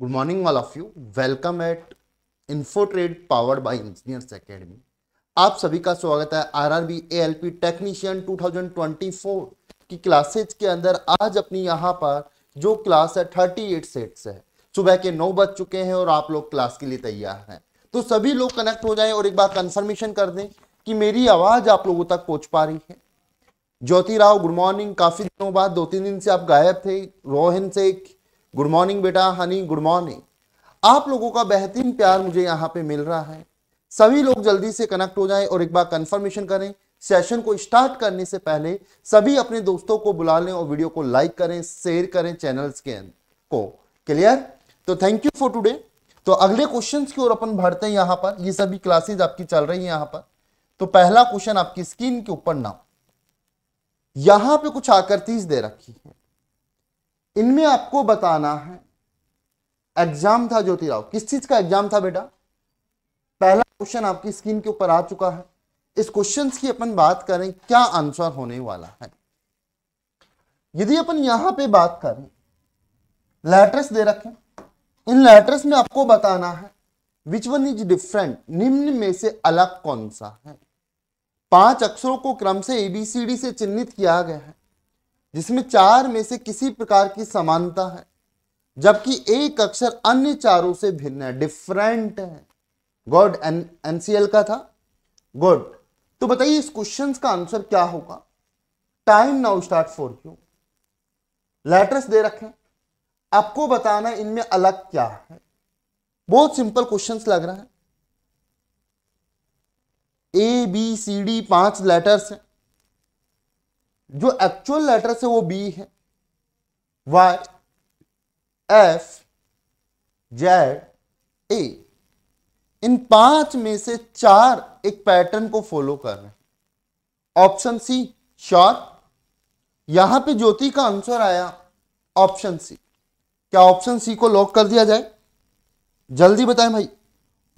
Good morning all of you welcome at info trade powered by engineers academy आप सभी का स्वागत है R R B A L P technician two thousand twenty four की classes के अंदर आज अपनी यहाँ पर जो क्लास है थर्टी एट सेट्स है सुबह के नौ बज चुके हैं और आप लोग क्लास के लिए तैयार हैं तो सभी लोग कनेक्ट हो जाएं और एक बार कंफर्मेशन कर दें कि मेरी आवाज़ आप लोगों तक पहुंच पा रही है ज्योति राव गुड मॉर्निंग काफ़ी दिनों बाद दो तीन दिन से आप गायब थे रोहन से गुड मॉर्निंग बेटा हनी गुड मॉर्निंग आप लोगों का बेहतरीन प्यार मुझे यहाँ पे मिल रहा है सभी लोग जल्दी से कनेक्ट हो जाएं और एक बार कंफर्मेशन करें सेशन को स्टार्ट करने से पहले सभी अपने दोस्तों को बुला लें और वीडियो को लाइक करें शेयर करें चैनल्स के को क्लियर तो थैंक यू फॉर टुडे तो अगले क्वेश्चन की ओर अपन भरते हैं यहाँ पर ये सभी क्लासेज आपकी चल रही है यहाँ पर तो पहला क्वेश्चन आपकी स्क्रीन के ऊपर ना यहां पे कुछ आकृति दे रखी है इनमें आपको बताना है एग्जाम था ज्योति राव किस चीज का एग्जाम था बेटा पहला क्वेश्चन आपकी स्क्रीन के ऊपर आ चुका है इस क्वेश्चन की अपन बात करें क्या आंसर होने वाला है यदि अपन यहां पे बात करें लेटर्स दे रखें इन लेटर्स में आपको बताना है विच वन इज डिफरेंट निम्न में से अलग कौन सा है पांच अक्षरों को क्रम से एबीसीडी से चिन्हित किया गया है जिसमें चार में से किसी प्रकार की समानता है जबकि एक अक्षर अन्य चारों से भिन्न है डिफरेंट है गॉड एन एनसीएल का था गुड तो बताइए इस क्वेश्चन का आंसर क्या होगा time now start for you letters दे रखें आपको बताना इनमें अलग क्या है बहुत सिंपल क्वेश्चन लग रहा है ए बी सी डी पांच लेटर्स हैं जो एक्चुअल लेटर है वो बी है वाई एफ जेड ए इन पांच में से चार एक पैटर्न को फॉलो कर रहे हैं ऑप्शन सी शॉर्ट यहां पे ज्योति का आंसर आया ऑप्शन सी क्या ऑप्शन सी को लॉक कर दिया जाए जल्दी बताएं भाई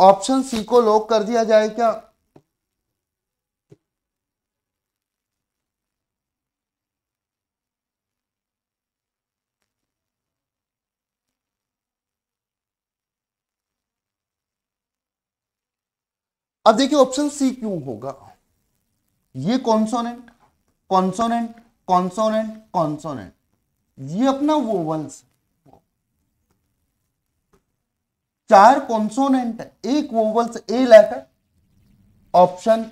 ऑप्शन सी को लॉक कर दिया जाए क्या अब देखिए ऑप्शन सी क्यों होगा ये कॉन्सोनेंट कॉन्सोनेंट कॉन्सोनेंट कॉन्सोनेंट ये अपना वोवल्स चार कॉन्सोनेंट एक vowels a letter option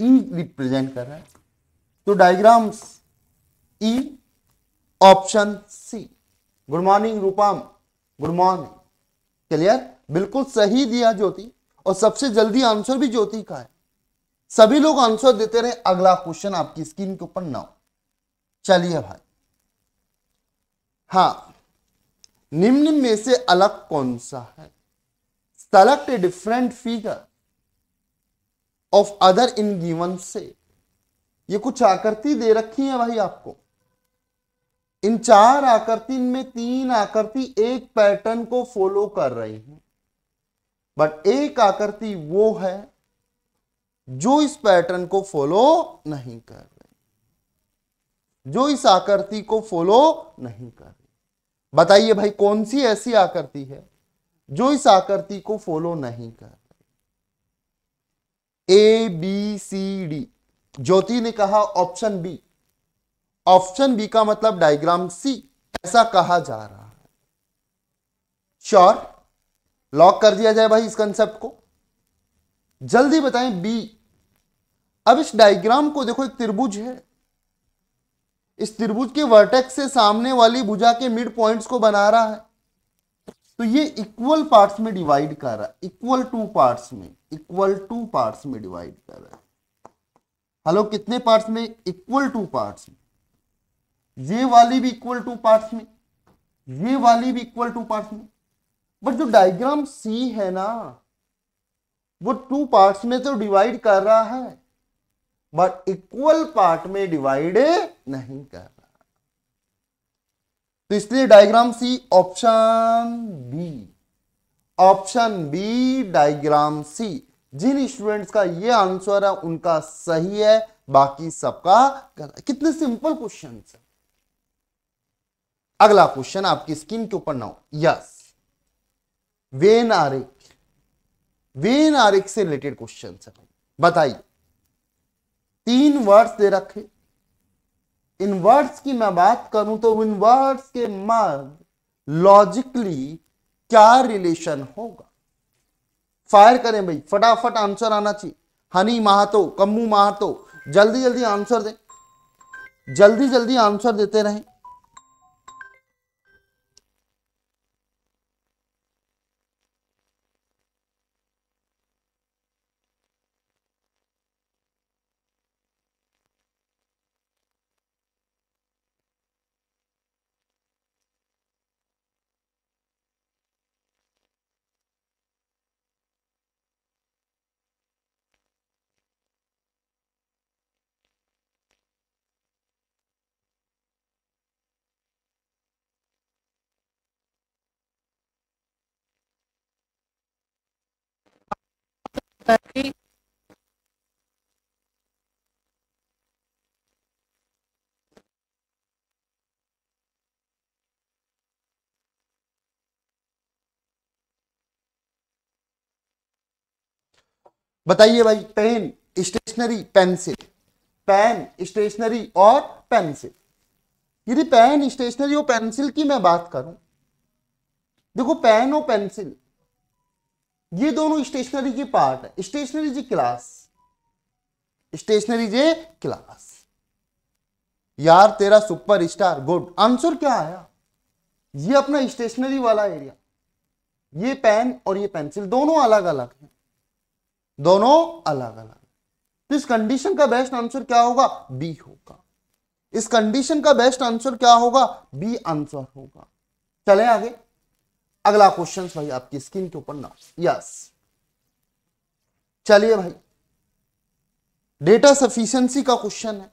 E represent कर रहा है तो diagrams E option C good morning Rupam good morning clear बिल्कुल सही दिया ज्योति और सबसे जल्दी आंसर भी ज्योति का है सभी लोग आंसर देते रहे अगला क्वेश्चन आपकी स्क्रीन के ऊपर नौ चलिए भाई हाँ निम्न में से अलग कौन सा है select a different figure of other in given से ये कुछ आकृति दे रखी है भाई आपको इन चार आकृति में तीन आकृति एक पैटर्न को फॉलो कर रही हैं बट एक आकृति वो है जो इस पैटर्न को फॉलो नहीं कर रही जो इस आकृति को फॉलो नहीं कर रही बताइए भाई कौन सी ऐसी आकृति है जो इस आकृति को फॉलो नहीं कर रही ए बी सी डी ज्योति ने कहा ऑप्शन बी ऑप्शन बी का मतलब डायग्राम सी ऐसा कहा जा रहा है श्योर sure? लॉक कर दिया जाए भाई इस कंसेप्ट को जल्दी बताएं बी अब इस डायग्राम को देखो एक त्रिभुज है इस त्रिभुज के वर्टेक्स से सामने वाली भुजा के मिड पॉइंट्स को बना रहा है तो ये इक्वल पार्ट्स में डिवाइड कर रहा है इक्वल टू पार्ट्स में इक्वल टू पार्ट्स में डिवाइड कर रहा है हेलो कितने पार्ट्स में इक्वल टू पार्ट्स में ये वाली भी इक्वल टू पार्ट्स में ये वाली भी इक्वल टू पार्ट्स में बट जो डायग्राम सी है ना वो टू पार्ट्स में तो डिवाइड कर रहा है बट इक्वल पार्ट में डिवाइड नहीं कर रहा तो इसलिए diagram C option B option B diagram C जिन स्टूडेंट्स का ये आंसर है उनका सही है बाकी सबका गलत कितने सिंपल क्वेश्चन है अगला क्वेश्चन आपकी स्क्रीन के ऊपर ना हो यस वेन आरिक वेन आरिक से रिलेटेड क्वेश्चन बताइए तीन वर्ड्स दे रखे इन वर्ड्स की मैं बात करूं तो इन वर्ड्स के मध्य लॉजिकली क्या रिलेशन होगा फायर करें भाई फटाफट आंसर आना चाहिए हनी महातो कम्मू महातो जल्दी जल्दी आंसर दें जल्दी जल्दी आंसर देते रहें बताइए भाई pen stationery pencil pen stationery और पेंसिल यदि पेन स्टेशनरी और पेंसिल की मैं बात करूं देखो पेन और पेंसिल ये दोनों स्टेशनरी के पार्ट है स्टेशनरी जी क्लास स्टेशनरी जे क्लास यार तेरा सुपर स्टार गुड आंसर क्या आया ये अपना स्टेशनरी वाला एरिया ये पेन और ये पेंसिल दोनों अलग अलग हैं दोनों अलग अलग तो इस कंडीशन का बेस्ट आंसर क्या होगा बी होगा इस कंडीशन का बेस्ट आंसर क्या होगा बी आंसर होगा चले आगे अगला क्वेश्चन भाई आपकी स्क्रीन के ऊपर ना यस चलिए भाई डेटा सफिशियंसी का क्वेश्चन है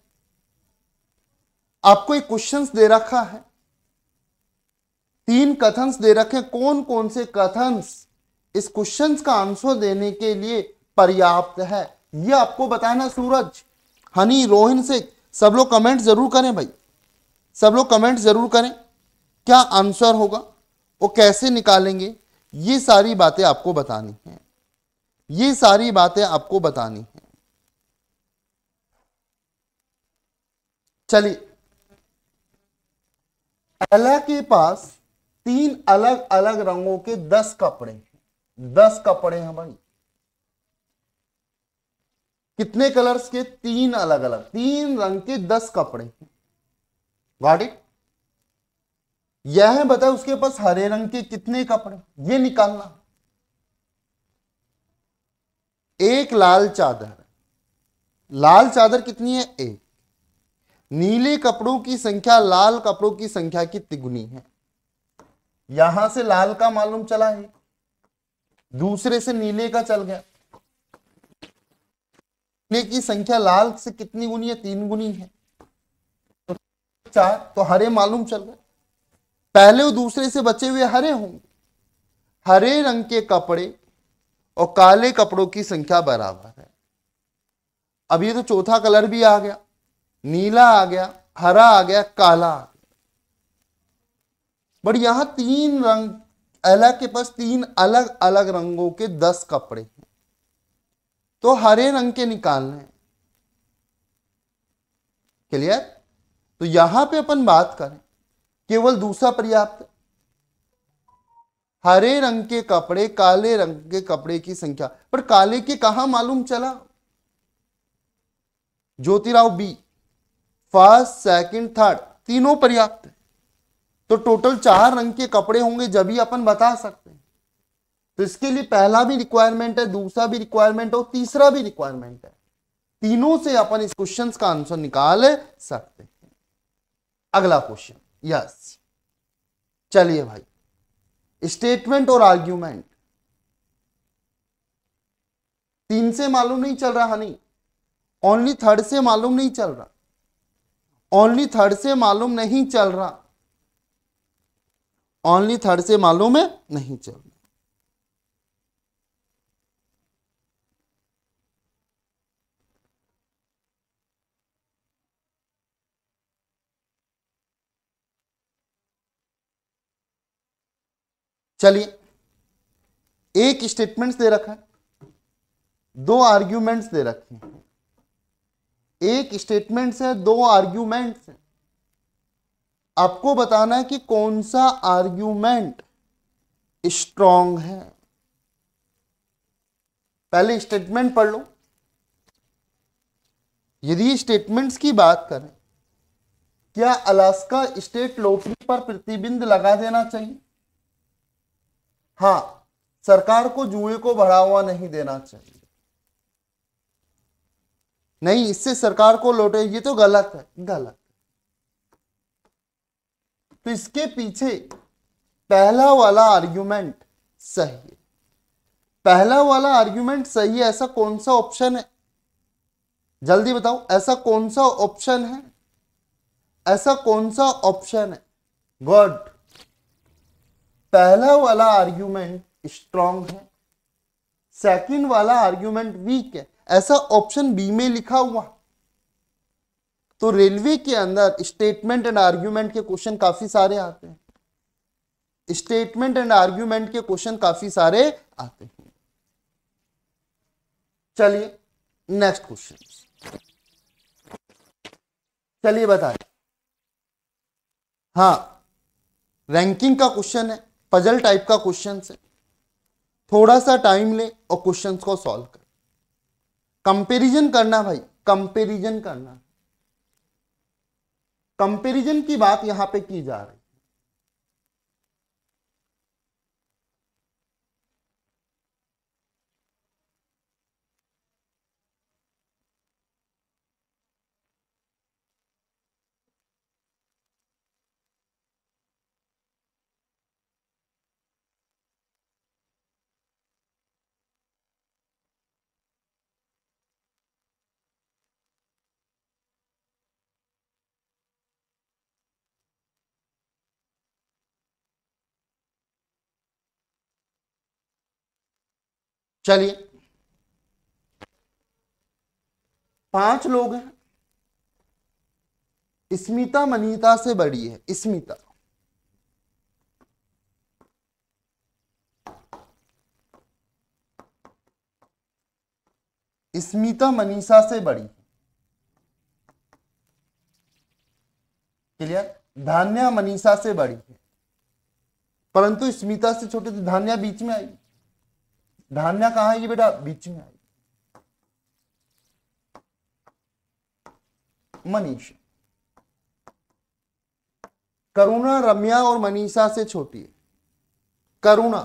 आपको एक क्वेश्चन दे रखा है तीन कथन दे रखे कौन कौन से कथन इस क्वेश्चन का आंसर देने के लिए पर्याप्त है यह आपको बताना सूरज हनी रोहिन से सब लोग कमेंट जरूर करें भाई सब लोग कमेंट जरूर करें क्या आंसर होगा वो कैसे निकालेंगे ये सारी बातें आपको बतानी हैं ये सारी बातें आपको बतानी हैं चलिए अला के पास तीन अलग अलग रंगों के दस कपड़े हैं दस कपड़े हैं भाई कितने कलर्स के तीन अलग अलग तीन रंग के दस कपड़े गॉट इट यह बताए उसके पास हरे रंग के कितने कपड़े ये निकालना एक लाल चादर लाल चादर कितनी है एक नीले कपड़ों की संख्या लाल कपड़ों की संख्या की तिगुनी है यहां से लाल का मालूम चला है दूसरे से नीले का चल गया नीले की संख्या लाल से कितनी गुनी है तीन गुनी है तो चार तो हरे मालूम चल गए पहले और दूसरे से बचे हुए हरे होंगे हरे रंग के कपड़े और काले कपड़ों की संख्या बराबर है अब ये तो चौथा कलर भी आ गया नीला आ गया हरा आ गया काला आ गया बट यहां तीन रंग अला के पास तीन अलग अलग रंगों के दस कपड़े हैं तो हरे रंग के निकालने हैं क्लियर तो यहां पे अपन बात करें केवल दूसरा पर्याप्त हरे रंग के कपड़े काले रंग के कपड़े की संख्या पर काले के कहा मालूम चला ज्योतिराव बी फर्स्ट सेकंड थर्ड तीनों पर्याप्त है तो टोटल चार रंग के कपड़े होंगे जब ही अपन बता सकते हैं तो इसके लिए पहला भी रिक्वायरमेंट है दूसरा भी रिक्वायरमेंट और तीसरा भी रिक्वायरमेंट है तीनों से अपन इस क्वेश्चन का आंसर निकाल सकते हैं अगला क्वेश्चन यस चलिए भाई स्टेटमेंट और आर्ग्यूमेंट तीन से मालूम नहीं चल रहा नहीं ओनली थर्ड से मालूम नहीं चल रहा ओनली थर्ड से मालूम नहीं चल रहा ओनली थर्ड से मालूम है नहीं चल रहा चलिए एक स्टेटमेंट्स दे रखा है दो आर्ग्यूमेंट्स दे रखे हैं एक स्टेटमेंट्स है दो आर्ग्यूमेंट्स है आपको बताना है कि कौन सा आर्ग्यूमेंट स्ट्रॉन्ग है पहले स्टेटमेंट पढ़ लो यदि स्टेटमेंट्स की बात करें क्या अलास्का स्टेट लॉटरी पर प्रतिबिंब लगा देना चाहिए हाँ सरकार को जुए को बढ़ावा नहीं देना चाहिए नहीं इससे सरकार को लौटे ये तो गलत है गलत तो इसके पीछे पहला वाला आर्ग्यूमेंट सही है पहला वाला आर्ग्यूमेंट सही है ऐसा कौन सा ऑप्शन है जल्दी बताओ ऐसा कौन सा ऑप्शन है ऐसा कौन सा ऑप्शन है गॉड पहला वाला आर्ग्यूमेंट स्ट्रांग है सेकंड वाला आर्ग्यूमेंट वीक है ऐसा ऑप्शन बी में लिखा हुआ तो रेलवे के अंदर स्टेटमेंट एंड आर्ग्यूमेंट के क्वेश्चन काफी सारे आते हैं स्टेटमेंट एंड आर्ग्यूमेंट के क्वेश्चन काफी सारे आते हैं चलिए नेक्स्ट क्वेश्चन चलिए बताए हां रैंकिंग का क्वेश्चन है पजल टाइप का क्वेश्चन है थोड़ा सा टाइम ले और क्वेश्चन को सॉल्व कर कंपेरिजन करना भाई कंपेरिजन करना कंपेरिजन की बात यहां पे की जा रही चलिए पांच लोग हैं स्मिता मनीता से बड़ी है स्मिता स्मिता मनीषा से बड़ी क्लियर धान्या मनीषा से बड़ी है परंतु स्मिता से छोटे तो धान्या बीच में आई धान्या कहाँ आएगी बेटा बीच में आएगी मनीषा करुणा रम्या और मनीषा से छोटी है करुणा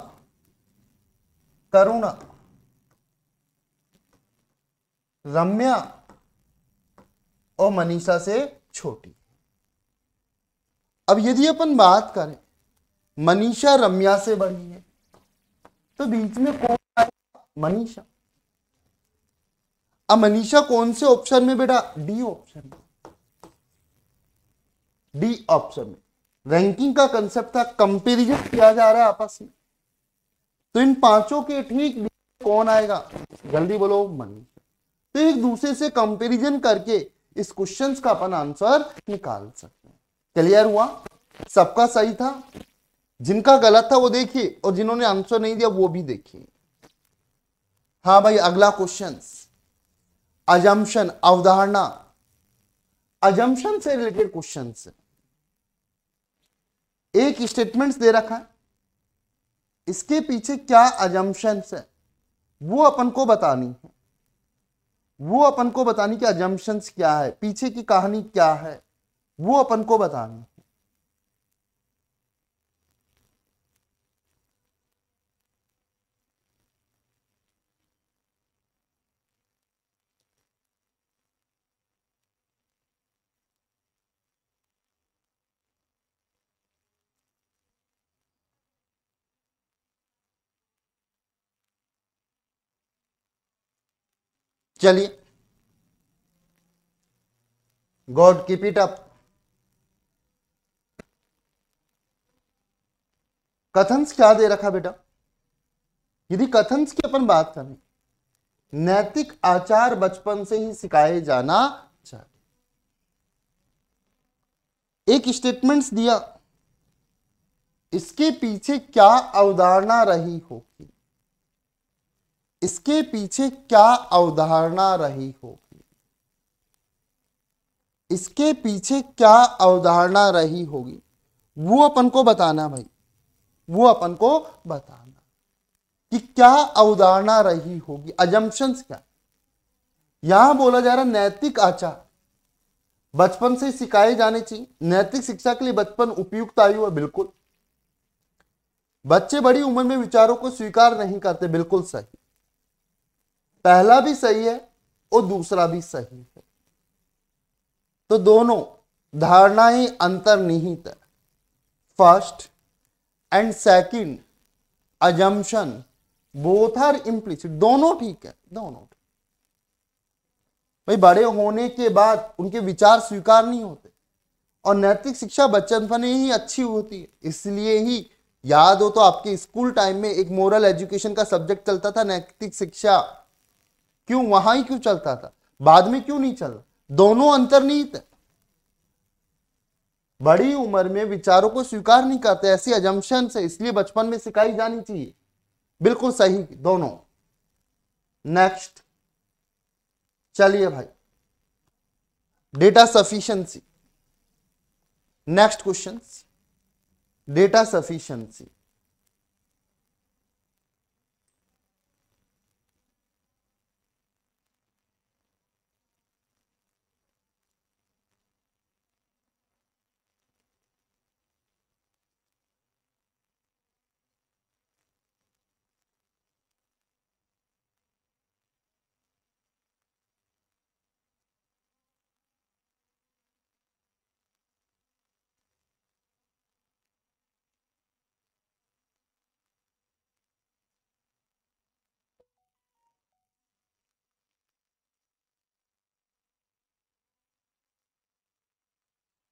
करुणा रम्या और मनीषा से छोटी अब यदि अपन बात करें मनीषा रम्या से बड़ी है तो बीच में कौन मनीषा अब मनीषा कौन से ऑप्शन में बेटा डी ऑप्शन में डी ऑप्शन में रैंकिंग का कंसेप्ट था कंपेरिजन किया जा रहा है आपस में तो इन पांचों के ठीक कौन आएगा जल्दी बोलो मनीषा तो एक दूसरे से कंपेरिजन करके इस क्वेश्चन का अपन आंसर निकाल सकते हैं क्लियर हुआ सबका सही था जिनका गलत था वो देखिए और जिन्होंने आंसर नहीं दिया वो भी देखिए हाँ भाई अगला क्वेश्चन अजम्पन अवधारणा अजम्पन से रिलेटेड क्वेश्चन एक स्टेटमेंट दे रखा है इसके पीछे क्या अजम्पन है वो अपन को बतानी है वो अपन को बतानी कि अजम्पन्स क्या है पीछे की कहानी क्या है वो अपन को बतानी चलिए गॉड कीप इट अप कथंस क्या दे रखा बेटा यदि कथंस की अपन बात करें नैतिक आचार बचपन से ही सिखाए जाना चाहिए एक स्टेटमेंट्स दिया इसके पीछे क्या अवधारणा रही होगी इसके पीछे क्या अवधारणा रही होगी इसके पीछे क्या अवधारणा रही होगी वो अपन को बताना भाई वो अपन को बताना कि क्या अवधारणा रही होगी अजम्पन्स क्या यहां बोला जा रहा नैतिक आचार बचपन से सिखाए जाने चाहिए नैतिक शिक्षा के लिए बचपन उपयुक्त आयु है बिल्कुल बच्चे बड़ी उम्र में विचारों को स्वीकार नहीं करते बिल्कुल सही पहला भी सही है और दूसरा भी सही है तो दोनों धारणा ही अंतर्निहित है first and second assumption both are implicit दोनों ठीक है दोनों भाई बड़े होने के बाद उनके विचार स्वीकार नहीं होते और नैतिक शिक्षा बचपन ही अच्छी होती है इसलिए ही याद हो तो आपके स्कूल टाइम में एक मोरल एजुकेशन का सब्जेक्ट चलता था नैतिक शिक्षा क्यों वहां ही क्यों चलता था बाद में क्यों नहीं चल दोनों अंतर्निहित है बड़ी उम्र में विचारों को स्वीकार नहीं करते ऐसी अजम्पन से इसलिए बचपन में सिखाई जानी चाहिए बिल्कुल सही दोनों नेक्स्ट चलिए भाई data sufficiency next question data sufficiency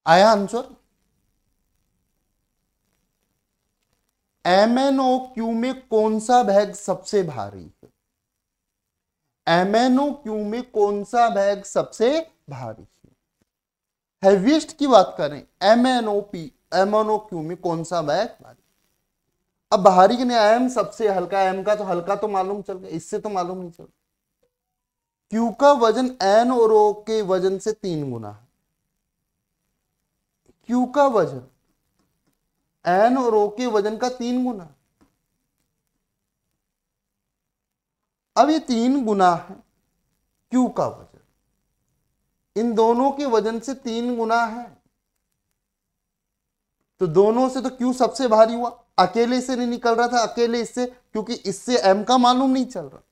आया आंसर एमएनओ क्यू में कौन सा बैग सबसे भारी है एमएनओ क्यू में कौन सा बैग सबसे भारी है हैवीस्ट की बात करें एमएनओ पी एमएनओ क्यू में कौन सा बैग भारी अब भारी नहीं एम सबसे हल्का एम का तो हल्का तो मालूम चल गया इससे तो मालूम नहीं चल क्यू का वजन एन और ओ के वजन से तीन गुना है क्यू का वजन एन और ओ के वजन का तीन गुना अब ये तीन गुना है क्यू का वजन इन दोनों के वजन से तीन गुना है तो दोनों से तो क्यू सबसे भारी हुआ अकेले से नहीं निकल रहा था अकेले इससे क्योंकि इससे एम का मालूम नहीं चल रहा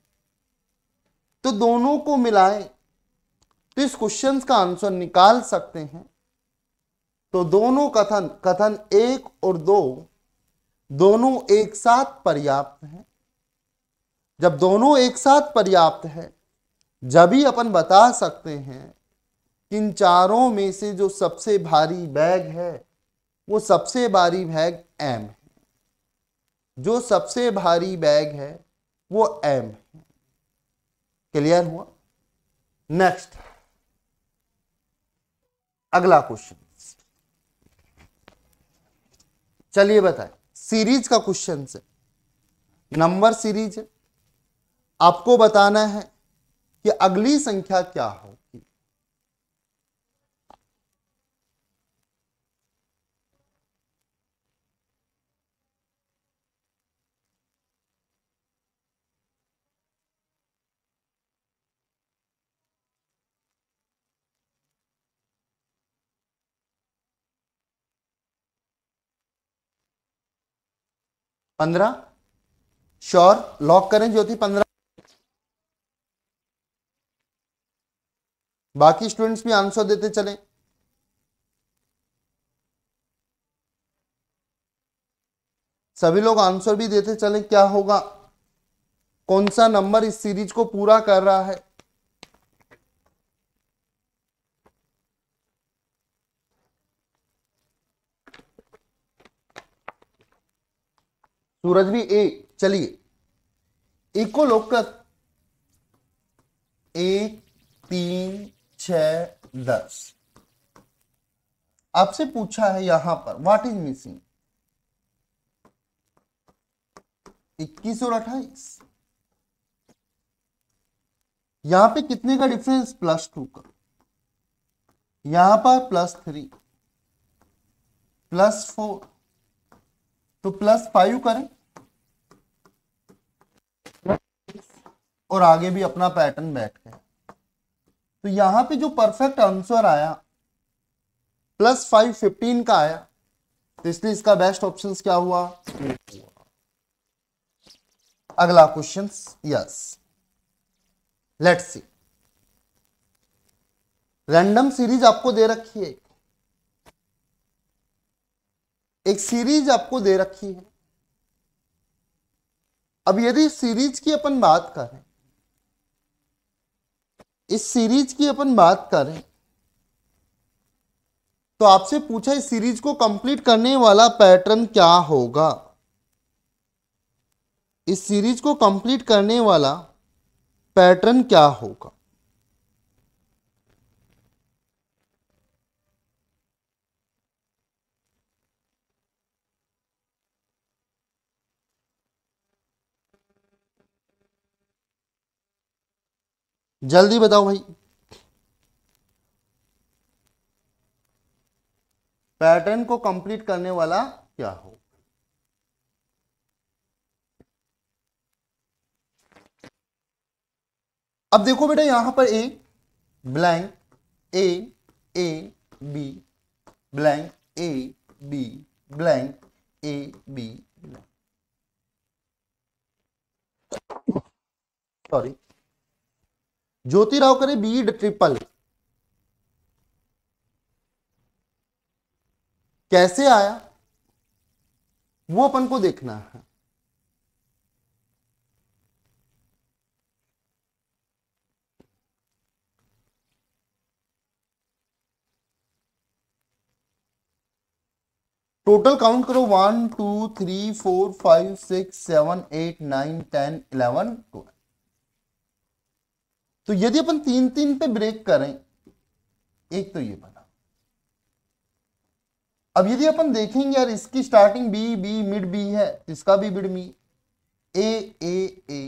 तो दोनों को मिलाएं तो इस क्वेश्चन का आंसर निकाल सकते हैं तो दोनों कथन कथन एक और दो दोनों एक साथ पर्याप्त हैं जब दोनों एक साथ पर्याप्त है जब ही अपन बता सकते हैं कि इन चारों में से जो सबसे भारी बैग है वो सबसे भारी बैग एम है जो सबसे भारी बैग है वो एम है क्लियर हुआ नेक्स्ट अगला क्वेश्चन चलिए बताए सीरीज का क्वेश्चन से नंबर सीरीज है आपको बताना है कि अगली संख्या क्या हो पंद्रह श्योर लॉक करें ज्योति पंद्रह बाकी स्टूडेंट्स भी आंसर देते चले सभी लोग आंसर भी देते चले क्या होगा कौन सा नंबर इस सीरीज को पूरा कर रहा है सूरज भी ए चलिए इको लोकस एक तीन छ दस आपसे पूछा है यहां पर व्हाट इज मिसिंग इक्कीस और अट्ठाईस यहां पे कितने का डिफरेंस प्लस टू का यहां पर प्लस थ्री प्लस फोर तो प्लस फाइव करें और आगे भी अपना पैटर्न बैठ गया तो यहां पे जो परफेक्ट आंसर आया प्लस फाइव फिफ्टीन का आया तो इसलिए इसका बेस्ट ऑप्शन क्या हुआ अगला question yes let's see random series आपको दे रखी है एक सीरीज आपको दे रखी है अब यदि सीरीज की अपन बात करें इस सीरीज की अपन बात करें तो आपसे पूछा इस सीरीज को कंप्लीट करने वाला पैटर्न क्या होगा इस सीरीज को कंप्लीट करने वाला पैटर्न क्या होगा जल्दी बताओ भाई पैटर्न को कंप्लीट करने वाला क्या हो अब देखो बेटा यहां पर A blank A A B blank A B blank A B blank sorry Jyoti Rao करें बीड ट्रिपल कैसे आया वो अपन को देखना है टोटल काउंट करो one two three four five six seven eight nine ten eleven twelve तो यदि अपन तीन तीन पे ब्रेक करें एक तो ये बना अब यदि अपन देखेंगे यार इसकी starting B B mid B है इसका भी मिड मी ए ए ए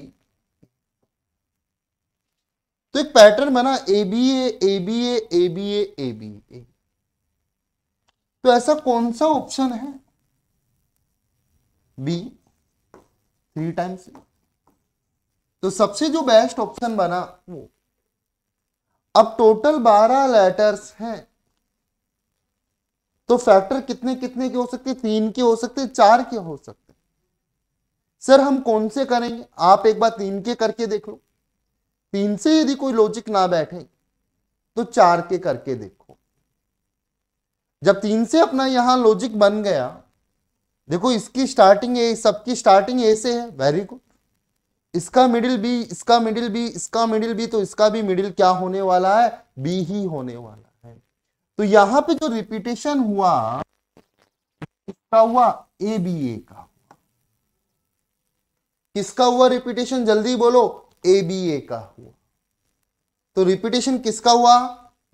तो एक पैटर्न बना A B A A B A A B A A B A तो ऐसा कौन सा ऑप्शन है बी थ्री टाइम्स ए तो सबसे जो बेस्ट ऑप्शन बना वो अब टोटल बारह लेटर्स हैं तो फैक्टर कितने कितने के हो सकते तीन के हो सकते चार के हो सकते सर हम कौन से करेंगे आप एक बार तीन के करके देख लो तीन से यदि कोई लॉजिक ना बैठे तो चार के करके देखो जब तीन से अपना यहां लॉजिक बन गया देखो इसकी स्टार्टिंग ए सबकी स्टार्टिंग ए से है वेरी गुड इसका मिडिल बी इसका मिडिल बी इसका मिडिल बी तो इसका भी मिडिल क्या होने वाला है बी ही होने वाला है तो यहां पे जो रिपीटेशन हुआ इसका हुआ ए बी ए का किसका हुआ रिपीटेशन जल्दी बोलो ए बी ए का हुआ तो रिपीटेशन किसका हुआ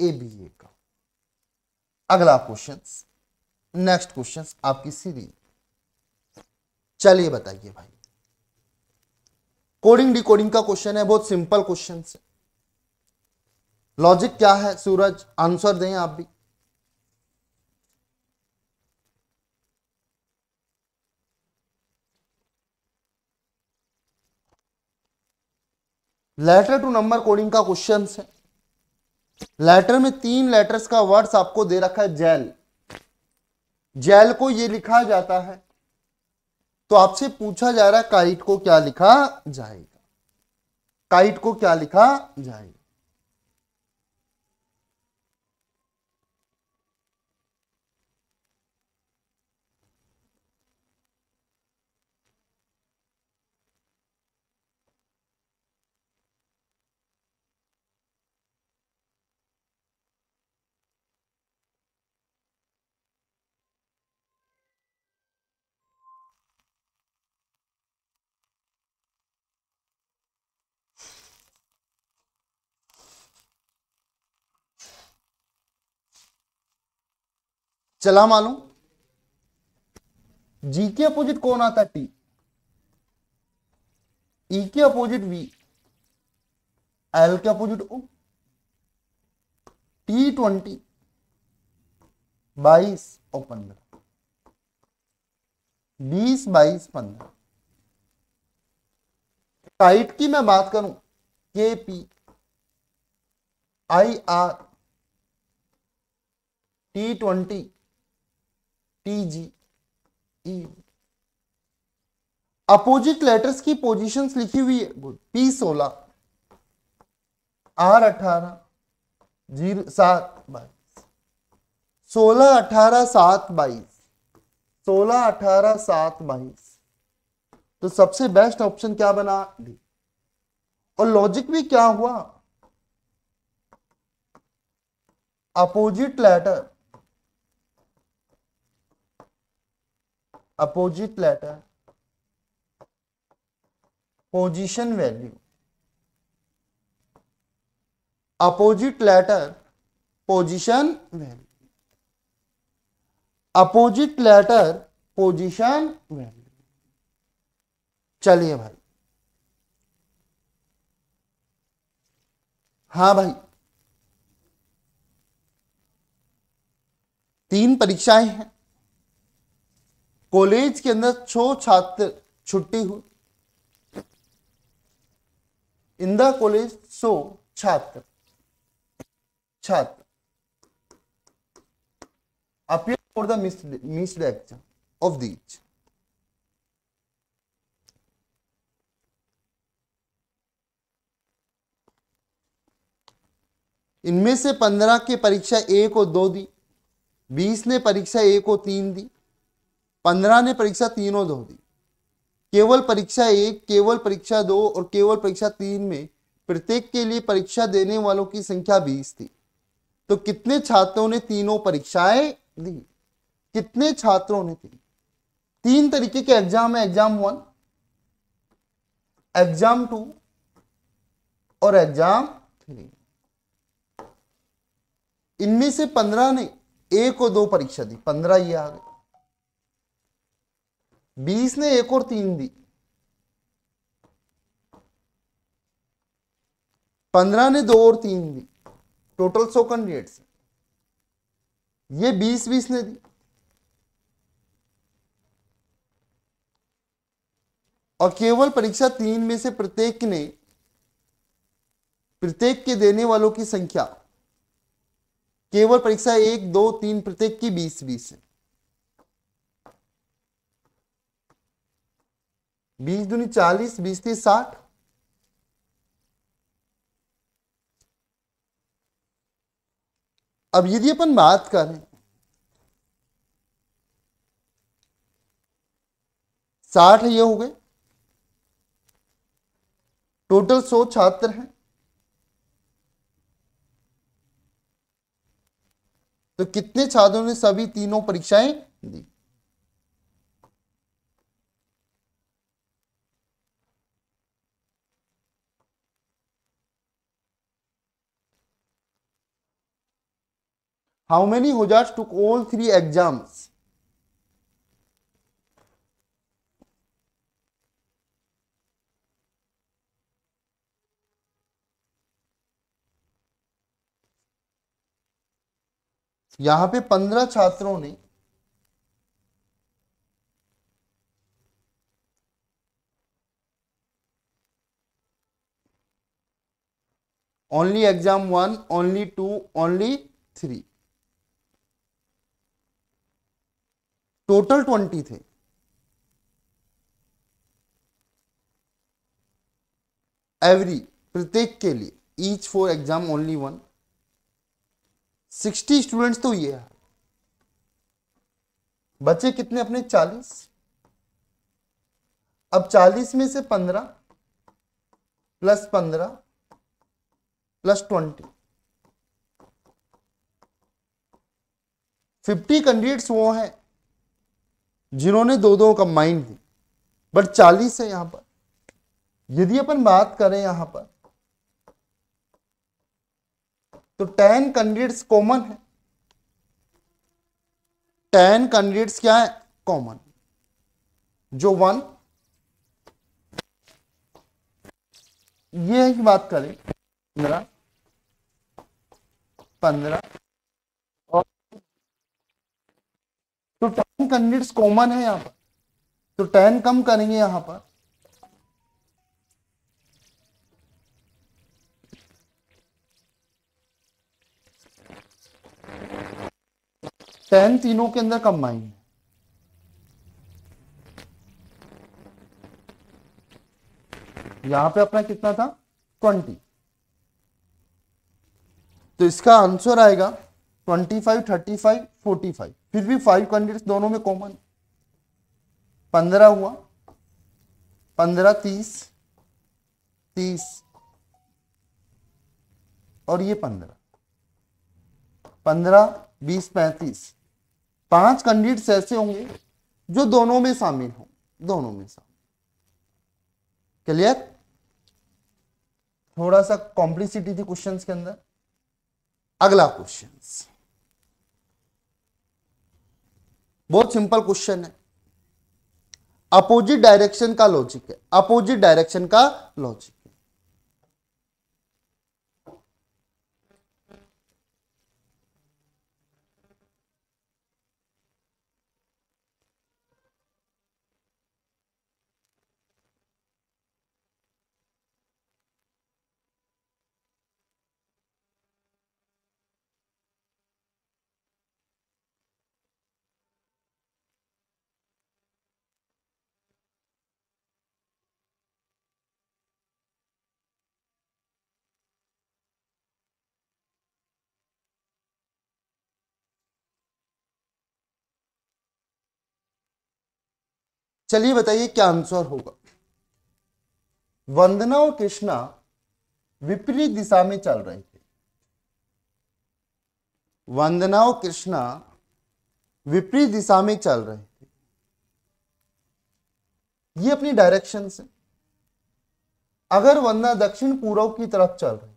ए बी ए का अगला क्वेश्चन नेक्स्ट क्वेश्चन आपकी सीरीज चलिए बताइए भाई कोडिंग डिकोडिंग का क्वेश्चन है बहुत सिंपल क्वेश्चन है लॉजिक क्या है सूरज आंसर दें आप भी लेटर टू नंबर कोडिंग का क्वेश्चन है लेटर में तीन लेटर्स का वर्ड्स आपको दे रखा है जेल जेल को ये लिखा जाता है तो आपसे पूछा जा रहा है काइट को क्या लिखा जाएगा काइट को क्या लिखा जाएगा चला मालूम जी के अपोजिट कौन आता टी ई e के अपोजिट वी एल के अपोजिट ओ टी ट्वेंटी बाईस और पंद्रह बीस बाईस पंद्रह टाइट की मैं बात करूं के P I R T twenty TG opposite letters की पोजीशंस लिखी हुई है गुड पी सोलह आर अठारह जीरो सात बाईस सोलह अठारह सात बाईस सोलह अठारह सात बाईस तो सबसे बेस्ट ऑप्शन क्या बना डी और लॉजिक भी क्या हुआ opposite letter opposite letter position value opposite letter position value opposite letter position value चलिए भाई हाँ भाई तीन परीक्षाएं हैं कॉलेज के अंदर छो छात्र छुट्टी हुई इंदिरा कॉलेज सो छात्र छात्र appear for the missed, missed इनमें से पंद्रह के परीक्षा एक और दो दी बीस ने परीक्षा एक और तीन दी पंद्रह ने परीक्षा तीनों दो दी केवल परीक्षा एक केवल परीक्षा दो और केवल परीक्षा तीन में प्रत्येक के लिए परीक्षा देने वालों की संख्या बीस थी तो कितने छात्रों ने तीनों परीक्षाएं दी कितने छात्रों ने दी तीन तरीके के एग्जाम है एग्जाम वन एग्जाम टू और एग्जाम थ्री इनमें से पंद्रह ने एक और दो परीक्षा दी पंद्रह ये आ गए बीस ने एक और तीन दी पंद्रह ने दो और तीन दी टोटल सौ कैंडिडेट्स ये बीस बीस ने दी और केवल परीक्षा तीन में से प्रत्येक ने प्रत्येक के देने वालों की संख्या केवल परीक्षा एक दो तीन प्रत्येक की बीस बीस है बीस दूनी चालीस बीस तीस साठ अब यदि अपन बात करें साठ ये हो गए टोटल सौ छात्र हैं तो कितने छात्रों ने सभी तीनों परीक्षाएं दी हाउ मेनी हुजार्स टू ऑल थ्री एग्जाम्स यहां पे पंद्रह छात्रों ने only exam one only two only three total twenty थे एवरी प्रत्येक के लिए each for exam only one sixty students तो ये है बचे कितने अपने चालीस अब चालीस में से पंद्रह प्लस पंद्रह प्लस ट्वेंटी फिफ्टी कैंडिडेट्स वो हैं जिन्होंने दो दो कंबाइन की बट चालीस है यहां पर यदि अपन बात करें यहां पर तो टेन कैंडिडेट्स कॉमन है टेन कैंडिडेट्स क्या है कॉमन जो वन ये ही बात करें पंद्रह पंद्रह तो टेन कैंडिडेट कॉमन है यहां पर तो टेन कम करेंगे यहां पर टेन तीनों के अंदर कम आएंगे यहां पे अपना कितना था ट्वेंटी तो इसका आंसर आएगा twenty five thirty five forty five फिर भी फाइव कैंडिडेट्स दोनों में कॉमन पंद्रह हुआ पंद्रह तीस तीस और ये पंद्रह पंद्रह बीस पैंतीस पांच कैंडिडेट्स ऐसे होंगे जो दोनों में शामिल होंगे दोनों में शामिल क्लियर थोड़ा सा कॉम्प्लिसिटी थी क्वेश्चंस के अंदर अगला क्वेश्चंस बहुत सिंपल क्वेश्चन है अपोजिट डायरेक्शन का लॉजिक है अपोजिट डायरेक्शन का लॉजिक चलिए बताइए क्या आंसर होगा वंदना और कृष्णा विपरीत दिशा में चल रहे थे वंदना और कृष्णा विपरीत दिशा में चल रहे थे ये अपनी डायरेक्शन से अगर वंदना दक्षिण पूर्व की तरफ चल रही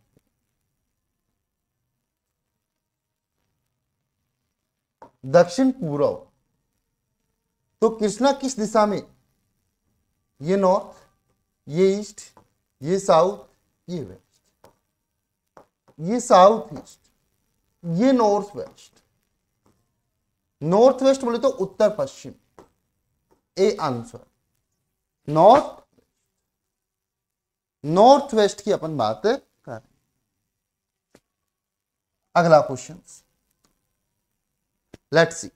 दक्षिण पूर्व तो कृष्णा किस दिशा में ये नॉर्थ ये ईस्ट ये साउथ ये वेस्ट ये साउथ ईस्ट ये नॉर्थ वेस्ट नॉर्थ वेस्ट बोले तो उत्तर पश्चिम A answer north north west की अपन बात कर अगला क्वेश्चन लेट्स सी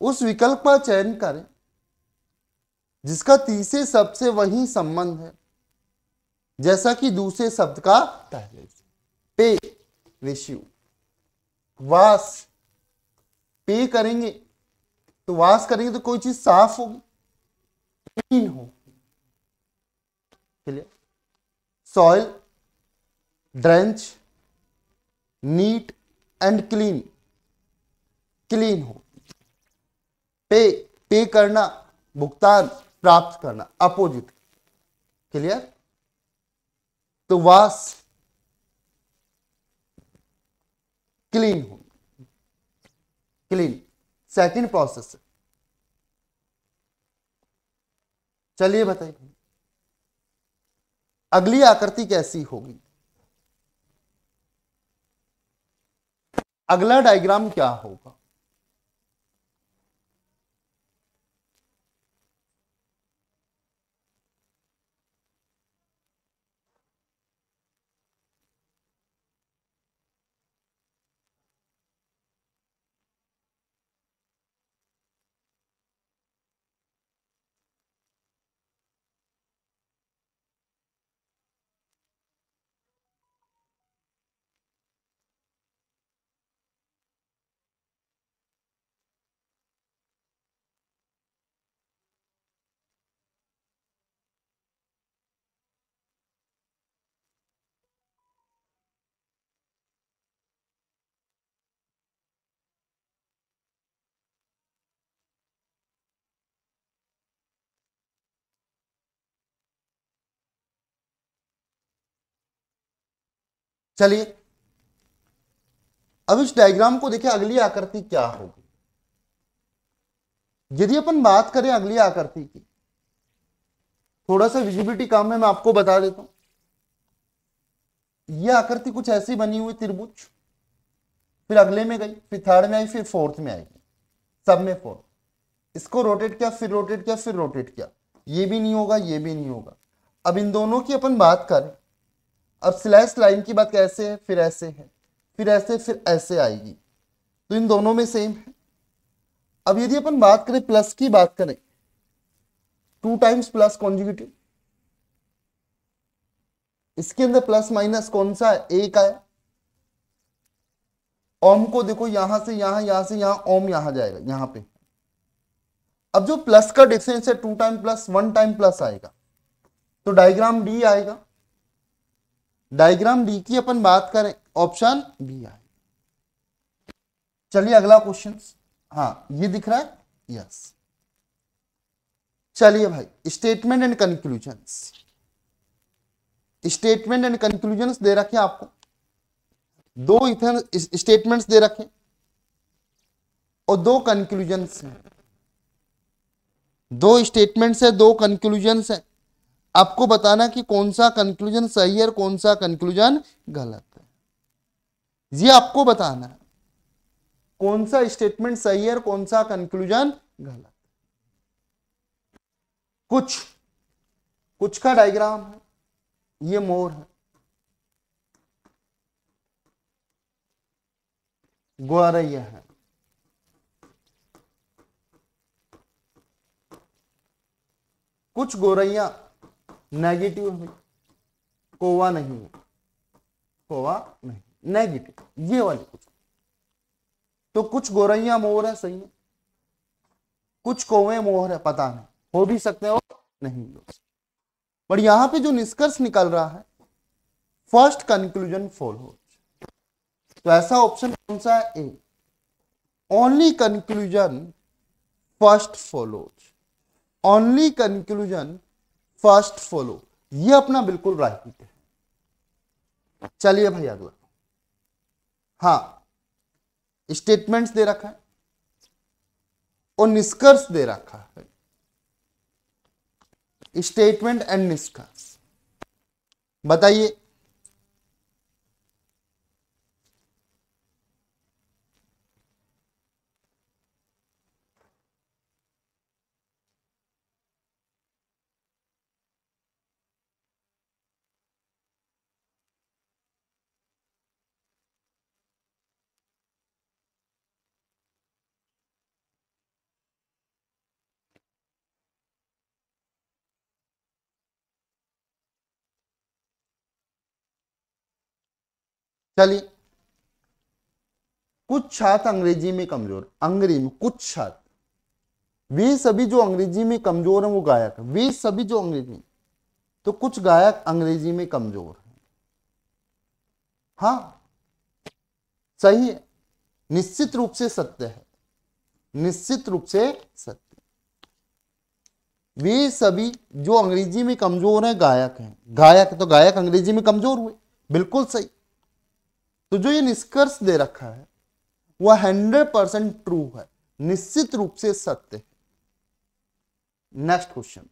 उस विकल्प का चयन करें जिसका तीसरे शब्द से वही संबंध है जैसा कि दूसरे शब्द का पहले पे रेशियो वास पे करेंगे तो वास करेंगे तो कोई चीज साफ होगी क्लीन हो clear soil drench neat and clean clean हो पे पे करना भुगतान प्राप्त करना अपोजिट क्लियर तो वास क्लीन हो क्लीन सेकंड प्रोसेस चलिए बताइए अगली आकृति कैसी होगी अगला डायग्राम क्या होगा चलिए अब इस डायग्राम को देखिए अगली आकृति क्या होगी यदि अपन बात करें अगली आकृति की थोड़ा सा विजिबिलिटी काम है मैं आपको बता देता हूं यह आकृति कुछ ऐसी बनी हुई त्रिभुज फिर अगले में गई फिर थर्ड में आई फिर फोर्थ में आएगी सब में फोर्थ इसको रोटेट किया फिर रोटेट किया फिर रोटेट किया ये भी नहीं होगा ये भी नहीं होगा अब इन दोनों की अपन बात करें अब स्लैश लाइन की बात कैसे है फिर ऐसे है फिर ऐसे फिर ऐसे आएगी तो इन दोनों में सेम है अब यदि अपन बात करें प्लस की बात करें टू टाइम्स प्लस कॉन्जिक्यूटिव इसके अंदर प्लस माइनस कौन सा है एक आया ओम को देखो यहां से यहां यहां से यहां ओम यहां जाएगा यहां पे अब जो प्लस का डिफरेंस है two time plus one time plus आएगा तो डायग्राम डी आएगा डायग्राम डी की अपन बात करें ऑप्शन बी आई चलिए अगला क्वेश्चन हाँ ये दिख रहा है यस चलिए भाई statement and conclusion statement and conclusion दे रखे आपको दो इथन स्टेटमेंट्स दे रखे और दो कंक्लूजन दो स्टेटमेंट्स है दो कंक्लूजन है आपको बताना कि कौन सा कंक्लूजन सही है और कौन सा कंक्लूजन गलत है ये आपको बताना है कौन सा स्टेटमेंट सही है और कौन सा कंक्लूजन गलत कुछ कुछ का डायग्राम है ये मोर है गोरैया है कुछ गोरैया नेगेटिव है कोवा नहीं है कोवा नहीं नेगेटिव ये वाली कुछ तो कुछ गोरैया मोहर है सही है कुछ कोवे मोहर है पता नहीं हो भी सकते हो नहीं पर यहां पे जो निष्कर्ष निकल रहा है फर्स्ट कंक्लूजन हो तो ऐसा ऑप्शन कौन सा है A only conclusion first follows only conclusion first follow ये अपना बिल्कुल राइट है चलिए भाई अगला हाँ स्टेटमेंट्स दे रखा है और निष्कर्ष दे रखा है स्टेटमेंट एंड निष्कर्ष बताइए चलिए कुछ छात्र अंग्रेजी में कमजोर अंग्रेजी में कुछ छात्र वे सभी जो अंग्रेजी में कमजोर हैं वो गायक है वे सभी जो अंग्रेजी तो कुछ गायक अंग्रेजी में कमजोर हैं हाँ सही है निश्चित रूप से सत्य है निश्चित रूप से सत्य वे सभी जो अंग्रेजी में कमजोर हैं गायक हैं गायक तो गायक अंग्रेजी में कमजोर हुए बिल्कुल सही तो जो ये निष्कर्ष दे रखा है वह हंड्रेड परसेंट ट्रू है निश्चित रूप से सत्य है नेक्स्ट क्वेश्चन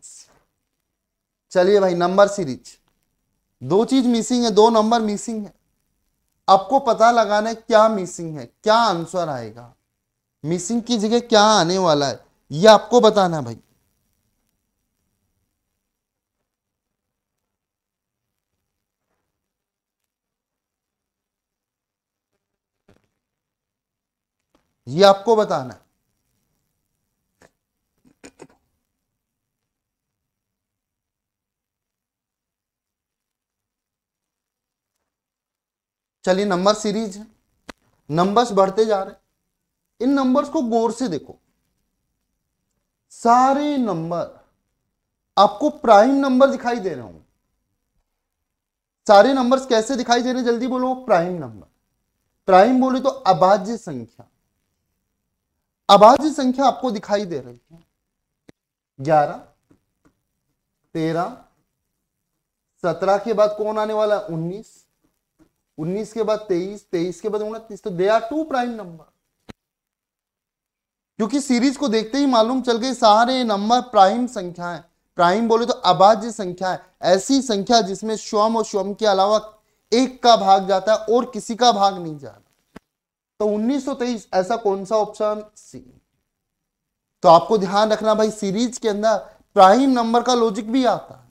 चलिए भाई नंबर सीरीज दो चीज मिसिंग है दो नंबर मिसिंग है आपको पता लगाना है क्या मिसिंग है क्या आंसर आएगा मिसिंग की जगह क्या आने वाला है यह आपको बताना भाई ये आपको बताना है चलिए नंबर सीरीज है नंबर्स बढ़ते जा रहे इन नंबर्स को गौर से देखो सारे नंबर आपको प्राइम नंबर दिखाई दे रहे होंगे सारे नंबर्स कैसे दिखाई दे रहे हैं जल्दी बोलो प्राइम नंबर प्राइम बोले तो अभाज्य संख्या अभाज्य संख्या आपको दिखाई दे रही है ग्यारह तेरह सत्रह के बाद कौन आने वाला उन्नीस उन्नीस के बाद तेईस तेईस के बाद उनतीस तो they are two prime number क्योंकि सीरीज को देखते ही मालूम चल गई सारे नंबर प्राइम संख्या है प्राइम बोले तो अभाज्य संख्या है ऐसी संख्या जिसमें स्वम और स्वम के अलावा एक का भाग जाता है और किसी का भाग नहीं जाता तो 1923 ऐसा कौन सा ऑप्शन सी तो आपको ध्यान रखना भाई सीरीज के अंदर प्राइम नंबर का लॉजिक भी आता है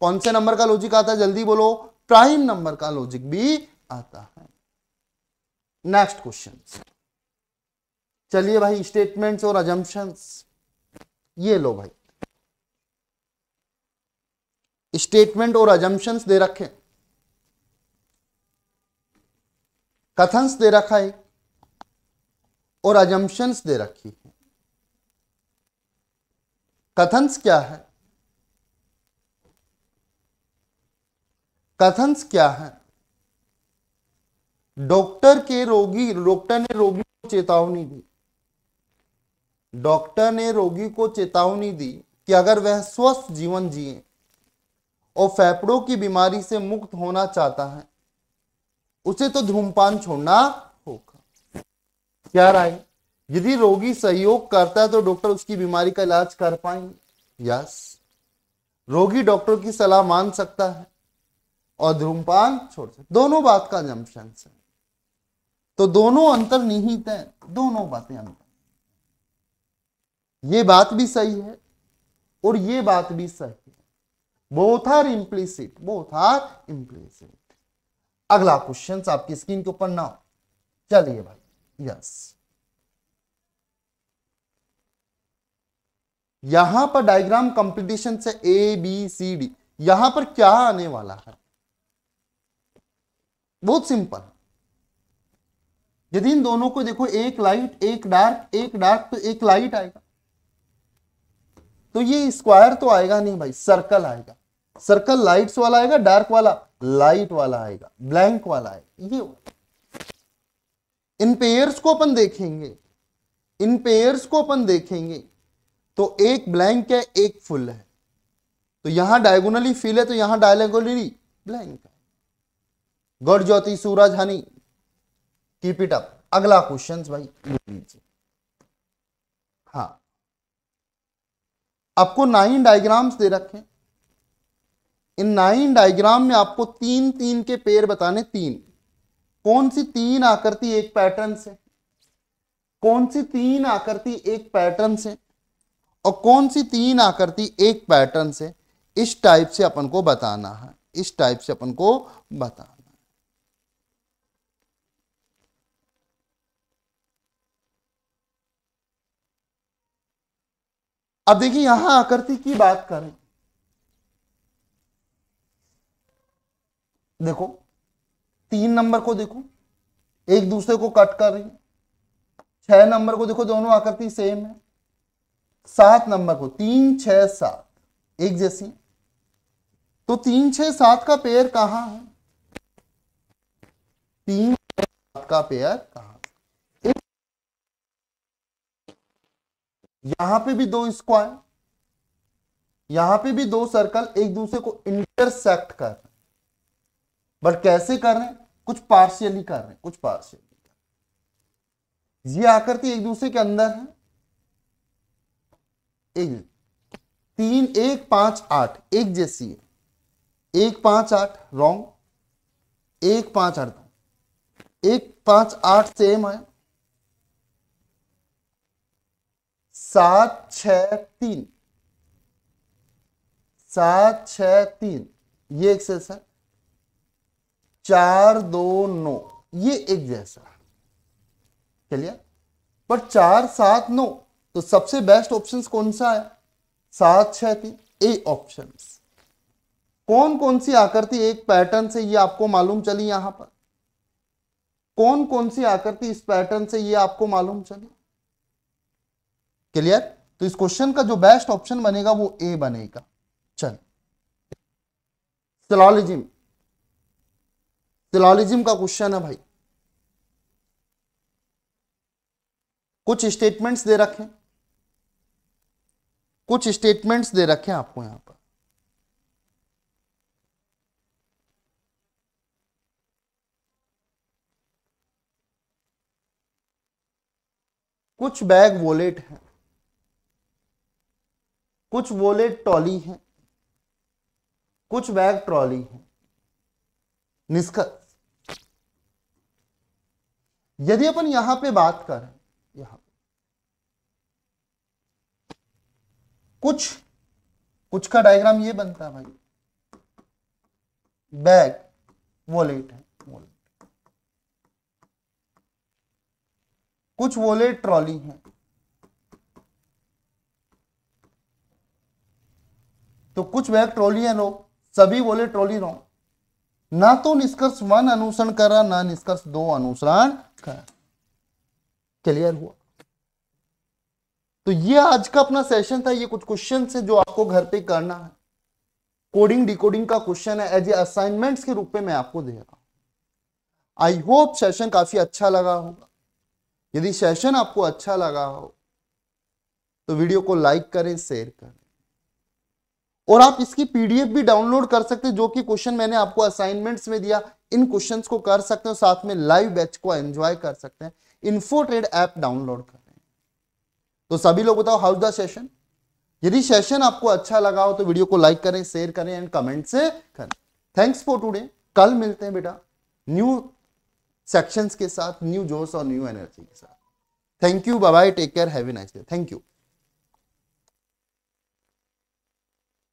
कौन से नंबर का लॉजिक आता है जल्दी बोलो प्राइम नंबर का लॉजिक भी आता है नेक्स्ट क्वेश्चन चलिए भाई स्टेटमेंट्स और अजम्पन्स ये लो भाई स्टेटमेंट और अजम्पन्स दे रखे कथंस दे रखा है और अजम्पन्स दे रखी है कथंस क्या है कथंस क्या है डॉक्टर के रोगी डॉक्टर ने रोगी को चेतावनी दी डॉक्टर ने रोगी को चेतावनी दी कि अगर वह स्वस्थ जीवन जिए और फेफड़ों की बीमारी से मुक्त होना चाहता है उसे तो धूमपान छोड़ना हथियार आए है यदि रोगी सहयोग करता है तो डॉक्टर उसकी बीमारी का इलाज कर पाएंगे यस रोगी डॉक्टर की सलाह मान सकता है और धूमपान छोड़ सकता दोनों बात का जमशन से तो दोनों अंतर निहित है दोनों बातें अंतर ये बात भी सही है और ये बात भी सही है both are implicit both are implicit अगला क्वेश्चन आपकी स्क्रीन के ऊपर ना हो चलिए भाई यस यहां पर डायग्राम कंपटीशन से ए बी सी डी यहां पर क्या आने वाला है बहुत सिंपल यदि इन दोनों को देखो एक लाइट एक डार्क एक डार्क तो एक लाइट आएगा तो ये स्क्वायर तो आएगा नहीं भाई सर्कल आएगा सर्कल लाइट्स वाला आएगा डार्क वाला लाइट वाला आएगा ब्लैंक वाला आएगा ये वाला इन पेयर्स को अपन देखेंगे इन पेयर्स को अपन देखेंगे तो एक ब्लैंक है एक फुल है तो यहां डायगोनली फील है तो यहां डायगोनली ब्लैंक है Gaur Jyoti Suraj Honey keep it up अगला क्वेश्चन भाई लीजिए हाँ आपको नाइन डायग्राम्स दे रखे इन नाइन डायग्राम में आपको तीन तीन के पेयर बताने तीन कौन सी तीन आकृति एक पैटर्न से कौन सी तीन आकृति एक पैटर्न से और कौन सी तीन आकृति एक पैटर्न से इस टाइप से अपन को बताना है इस टाइप से अपन को बताना अब देखिए यहां आकृति की बात करें देखो तीन नंबर को देखो एक दूसरे को कट कर रही है छह नंबर को देखो दोनों आकृति सेम है सात नंबर को तीन छ सात एक जैसी तो तीन छह सात का पेयर कहां है तीन सात का पेयर कहां यहां पे भी दो स्क्वायर यहां पे भी दो सर्कल एक दूसरे को इंटरसेक्ट कर रहे हैं बट कैसे कर रहे हैं कुछ पार्शियली कर रहे हैं कुछ पार्शियली ये आकृति एक दूसरे के अंदर है एक तीन एक पांच आठ एक जैसी है एक पांच आठ रॉन्ग एक पांच आठ एक पांच आठ सेम है सात छ तीन सात छ तीन ये एक्सेस है चार दो नौ ये एक जैसा चलिए पर चार सात नौ तो सबसे बेस्ट ऑप्शन कौन सा है सात छह तीन ए ऑप्शन कौन कौन सी आकृति एक पैटर्न से ये आपको मालूम चली यहां पर कौन कौन सी आकृति इस पैटर्न से ये आपको मालूम चली क्लियर तो इस क्वेश्चन का जो बेस्ट ऑप्शन बनेगा वो ए बनेगा चल सलॉलोजी में फिलॉलिज्म का क्वेश्चन है भाई कुछ स्टेटमेंट्स दे रखें कुछ स्टेटमेंट्स दे रखे आपको यहां पर कुछ बैग वॉलेट है कुछ वॉलेट ट्रॉली है कुछ बैग ट्रॉली है निष्कर्ष यदि अपन यहां पे बात करें यहां पे कुछ कुछ का डायग्राम ये बनता है भाई बैग वॉलेट है वॉलेट कुछ वॉलेट ट्रॉली है तो कुछ बैग ट्रॉली है नो सभी वॉलेट ट्रॉली नो ना तो निष्कर्ष वन अनुसरण करा ना निष्कर्ष दो अनुसरण का क्लियर हुआ तो ये आज का अपना सेशन था ये कुछ क्वेश्चन है जो आपको घर पे करना है कोडिंग डिकोडिंग का क्वेश्चन है एज ए असाइनमेंट्स के रूप में मैं आपको दे रहा हूं आई होप सेशन काफी अच्छा लगा होगा यदि सेशन आपको अच्छा लगा हो तो वीडियो को लाइक करें शेयर करें और आप इसकी पीडीएफ भी डाउनलोड कर सकते हैं जो कि क्वेश्चन मैंने आपको असाइनमेंट्स में दिया इन क्वेश्चन को कर सकते हैं साथ में लाइव बैच को एंजॉय कर सकते हैं इन्फो ट्रेड ऐप डाउनलोड कर तो सभी लोग बताओ हाउस द सेशन यदि सेशन आपको अच्छा लगा हो तो वीडियो को लाइक करें शेयर करें एंड कमेंट से करें थैंक्स फॉर टूडे कल मिलते हैं बेटा न्यू सेक्शंस के साथ न्यू जोश और न्यू एनर्जी के साथ thank you bye take care have a nice day thank you